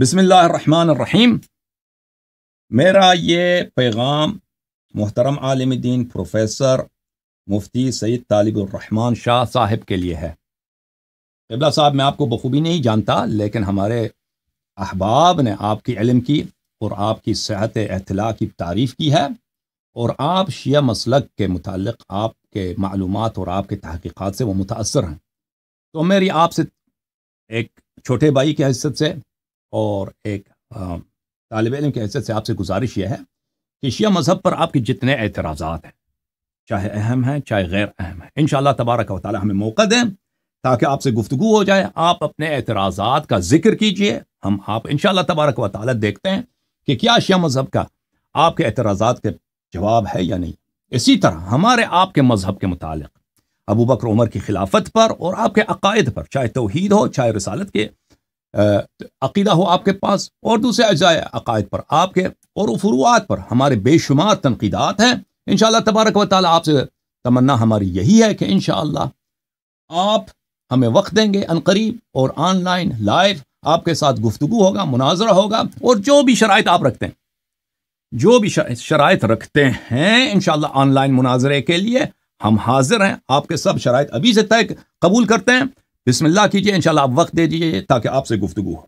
بسم اللہ الرحمن الرحیم میرا یہ پیغام محترم عالم دین پروفیسر مفتی سید طالب الرحمن شاہ صاحب کے لیے ہے قبلہ صاحب میں آپ کو بخوبی نہیں جانتا لیکن ہمارے احباب نے آپ کی علم کی اور آپ کی صحت اطلاع کی تعریف کی ہے اور آپ شیعہ مسلک کے متعلق آپ کے معلومات اور آپ کے تحقیقات سے وہ متاثر ہیں تو میری آپ سے ایک چھوٹے بھائی کی حیثیت سے اور ایک طالب علم کی حیثیت سے آپ سے گزارش یہ ہے کہ شیعہ مذہب پر آپ کے جتنے اعتراضات ہیں چاہے اہم ہیں چاہے غیر اہم ہیں انشاءاللہ تبارک و تعالی ہمیں موقع دیں تاکہ آپ سے گفتگو ہو جائے آپ اپنے اعتراضات کا ذکر کیجئے ہم آپ انشاءاللہ تبارک و تعالی دیکھتے ہیں کہ کیا شیعہ مذہب کا آپ کے اعتراضات کے جواب ہے یا نہیں اسی طرح ہمارے آپ کے مذہب کے متعلق ابو بکر عمر کی خلافت پر اور آپ کے عقائد پر چاہے توحید ہو چاہے رسالت کے عقیدہ ہو آپ کے پاس اور دوسرے اجزائے عقائد پر آپ کے اور فروعات پر ہمارے بے شمار تنقیدات ہیں انشاءاللہ تبارک و تعالیٰ آپ سے تمنا ہماری یہی ہے کہ انشاءاللہ آپ ہمیں وقت دیں گے عنقریب اور آن لائن لائف آپ کے ساتھ گفتگو ہوگا مناظرہ ہوگا اور جو بھی شرائط آپ رکھتے ہیں جو بھی شرائط رکھتے ہیں انشاءاللہ آن لائن مناظرے کے لیے ہم حاضر ہیں آپ کے سب شرائط ابھی سے طے قبول کرتے ہیں بسم اللہ کیجیے انشاءاللہ آپ وقت دے دیجیے تاکہ آپ سے گفتگو ہو